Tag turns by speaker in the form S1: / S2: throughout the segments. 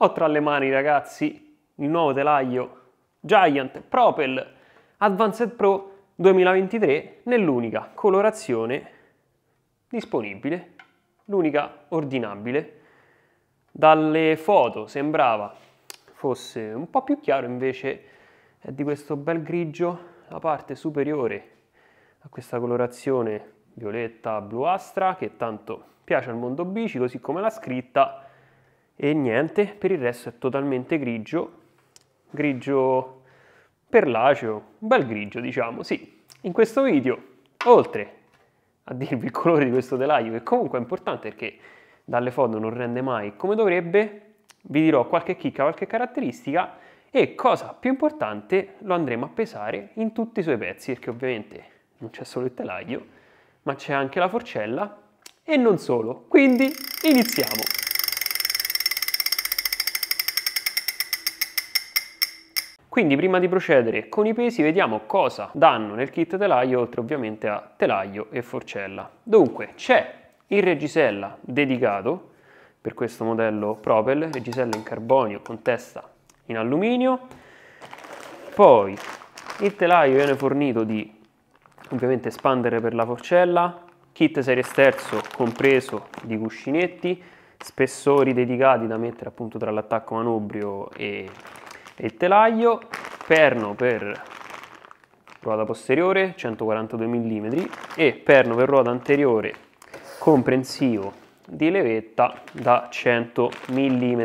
S1: Ho tra le mani ragazzi il nuovo telaio Giant Propel Advanced Pro 2023 nell'unica colorazione disponibile, l'unica ordinabile. Dalle foto sembrava fosse un po' più chiaro, invece è di questo bel grigio la parte superiore a questa colorazione violetta bluastra che tanto piace al mondo bici, così come la scritta e niente, per il resto è totalmente grigio, grigio perlaceo, un bel grigio diciamo, sì. In questo video, oltre a dirvi il colore di questo telaio, che comunque è importante perché dalle foto non rende mai come dovrebbe, vi dirò qualche chicca, qualche caratteristica e cosa più importante lo andremo a pesare in tutti i suoi pezzi, perché ovviamente non c'è solo il telaio, ma c'è anche la forcella e non solo. Quindi iniziamo! Quindi prima di procedere con i pesi vediamo cosa danno nel kit telaio oltre ovviamente a telaio e forcella. Dunque c'è il regisella dedicato per questo modello Propel, regisella in carbonio con testa in alluminio, poi il telaio viene fornito di ovviamente espandere per la forcella, kit serie sterzo compreso di cuscinetti, spessori dedicati da mettere appunto tra l'attacco manubrio e il telaio, perno per ruota posteriore 142 mm e perno per ruota anteriore comprensivo di levetta da 100 mm.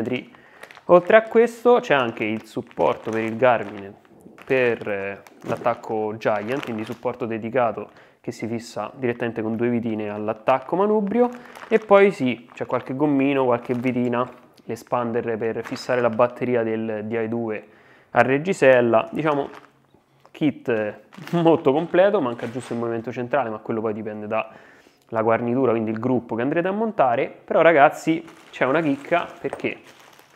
S1: Oltre a questo c'è anche il supporto per il Garmin per eh, l'attacco Giant, quindi supporto dedicato che si fissa direttamente con due vitine all'attacco manubrio e poi sì, c'è qualche gommino, qualche vitina, l'espander per fissare la batteria del DI2 a reggisella, diciamo kit molto completo, manca giusto il movimento centrale ma quello poi dipende dalla guarnitura, quindi il gruppo che andrete a montare, però ragazzi c'è una chicca perché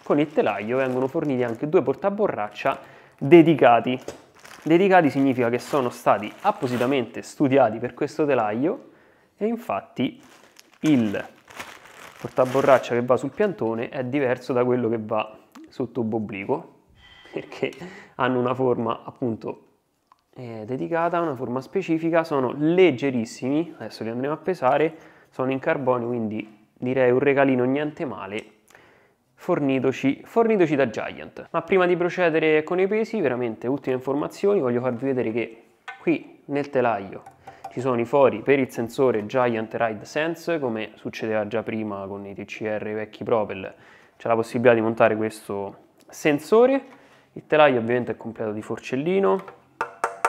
S1: con il telaio vengono forniti anche due portaborraccia dedicati Dedicati significa che sono stati appositamente studiati per questo telaio e infatti il portaborraccia che va sul piantone è diverso da quello che va sul tubo obliquo perché hanno una forma appunto eh, dedicata, una forma specifica, sono leggerissimi, adesso li andremo a pesare, sono in carbonio quindi direi un regalino niente male fornitoci, fornitoci da Giant. Ma prima di procedere con i pesi, veramente ultime informazioni, voglio farvi vedere che qui nel telaio ci sono i fori per il sensore Giant Ride Sense, come succedeva già prima con i TCR vecchi Propel, c'è la possibilità di montare questo sensore. Il telaio ovviamente è completo di forcellino,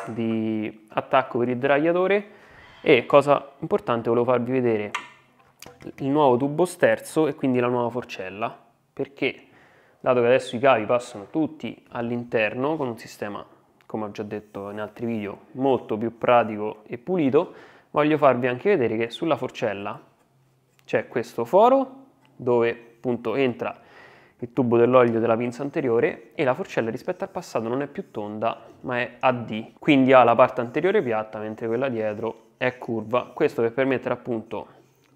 S1: di attacco per il dragliatore e cosa importante volevo farvi vedere il nuovo tubo sterzo e quindi la nuova forcella perché dato che adesso i cavi passano tutti all'interno con un sistema come ho già detto in altri video molto più pratico e pulito voglio farvi anche vedere che sulla forcella c'è questo foro dove appunto entra il tubo dell'olio della pinza anteriore e la forcella rispetto al passato non è più tonda ma è a D quindi ha la parte anteriore piatta mentre quella dietro è curva questo per permettere appunto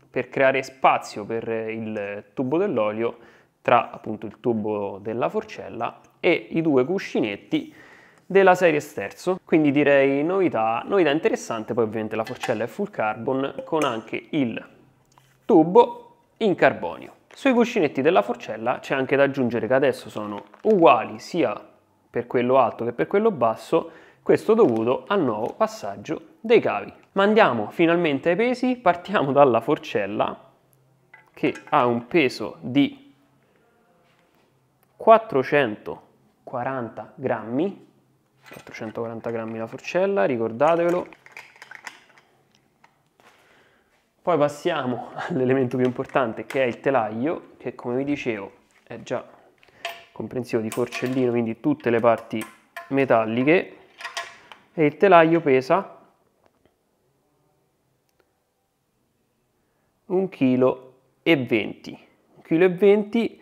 S1: per creare spazio per il tubo dell'olio tra appunto il tubo della forcella e i due cuscinetti della serie sterzo. Quindi direi novità, novità interessante, poi ovviamente la forcella è full carbon con anche il tubo in carbonio. Sui cuscinetti della forcella c'è anche da aggiungere che adesso sono uguali sia per quello alto che per quello basso, questo dovuto al nuovo passaggio dei cavi. Ma andiamo finalmente ai pesi, partiamo dalla forcella che ha un peso di 440 grammi, 440 grammi la forcella, ricordatevelo. Poi passiamo all'elemento più importante che è il telaio, che come vi dicevo è già comprensivo di forcellino, quindi tutte le parti metalliche, e il telaio pesa 1,20 kg. 1,20 kg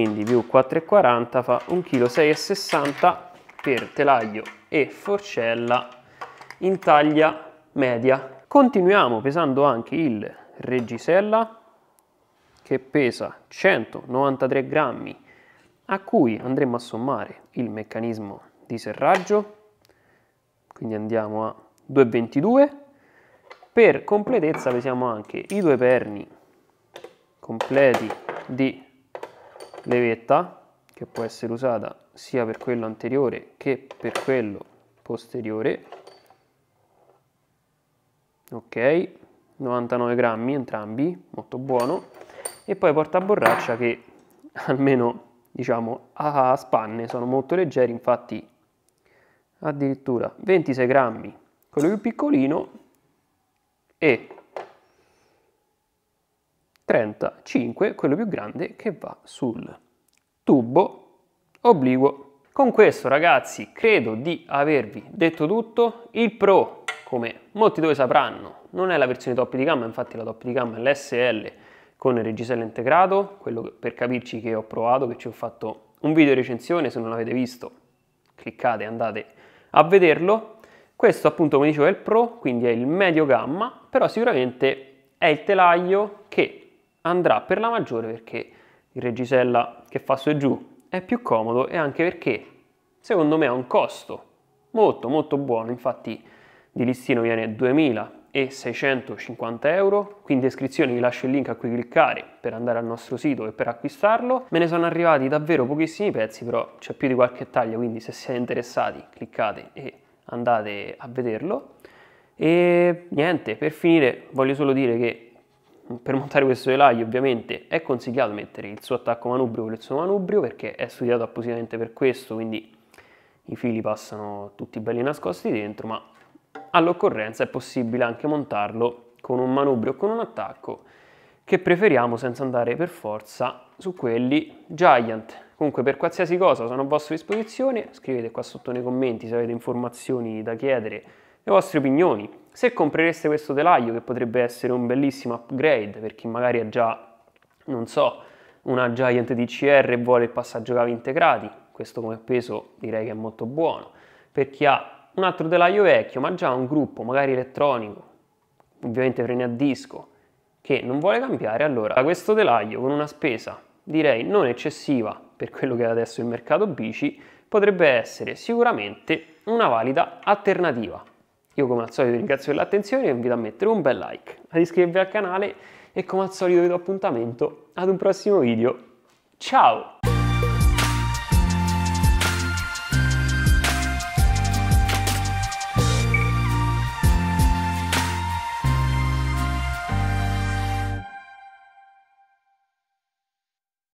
S1: quindi più 4,40 fa 1,660 kg per telaio e forcella in taglia media. Continuiamo pesando anche il reggisella che pesa 193 grammi a cui andremo a sommare il meccanismo di serraggio, quindi andiamo a 2,22. Per completezza pesiamo anche i due perni completi di levetta che può essere usata sia per quello anteriore che per quello posteriore ok 99 grammi entrambi molto buono e poi porta borraccia che almeno diciamo a spanne sono molto leggeri infatti addirittura 26 grammi quello più piccolino e 35, quello più grande, che va sul tubo obliquo. Con questo ragazzi credo di avervi detto tutto. Il Pro, come molti di voi sapranno, non è la versione top di gamma, infatti la top di gamma è l'SL con il reggiseno integrato, quello per capirci che ho provato, che ci ho fatto un video recensione, se non l'avete visto cliccate e andate a vederlo. Questo appunto come dicevo è il Pro, quindi è il medio gamma, però sicuramente è il telaio che andrà per la maggiore perché il reggisella che fa su e giù è più comodo e anche perché secondo me ha un costo molto molto buono, infatti di listino viene 2650 euro, qui in descrizione vi lascio il link a cui cliccare per andare al nostro sito e per acquistarlo. Me ne sono arrivati davvero pochissimi pezzi, però c'è più di qualche taglia, quindi se siete interessati cliccate e andate a vederlo. E niente, per finire voglio solo dire che per montare questo velaio ovviamente è consigliato mettere il suo attacco manubrio con il suo manubrio perché è studiato appositamente per questo, quindi i fili passano tutti belli nascosti dentro, ma all'occorrenza è possibile anche montarlo con un manubrio o con un attacco che preferiamo senza andare per forza su quelli Giant. Comunque per qualsiasi cosa sono a vostra disposizione, scrivete qua sotto nei commenti se avete informazioni da chiedere, le vostre opinioni, se comprereste questo telaio, che potrebbe essere un bellissimo upgrade per chi magari ha già, non so, una Giant DCR e vuole il passaggio cavi integrati, questo come peso direi che è molto buono. Per chi ha un altro telaio vecchio, ma già un gruppo, magari elettronico, ovviamente freni a disco, che non vuole cambiare, allora questo telaio con una spesa direi non eccessiva per quello che è adesso il mercato bici, potrebbe essere sicuramente una valida alternativa. Io come al solito ringrazio per l'attenzione e vi invito a mettere un bel like, ad iscrivervi al canale e come al solito vi do appuntamento ad un prossimo video. Ciao!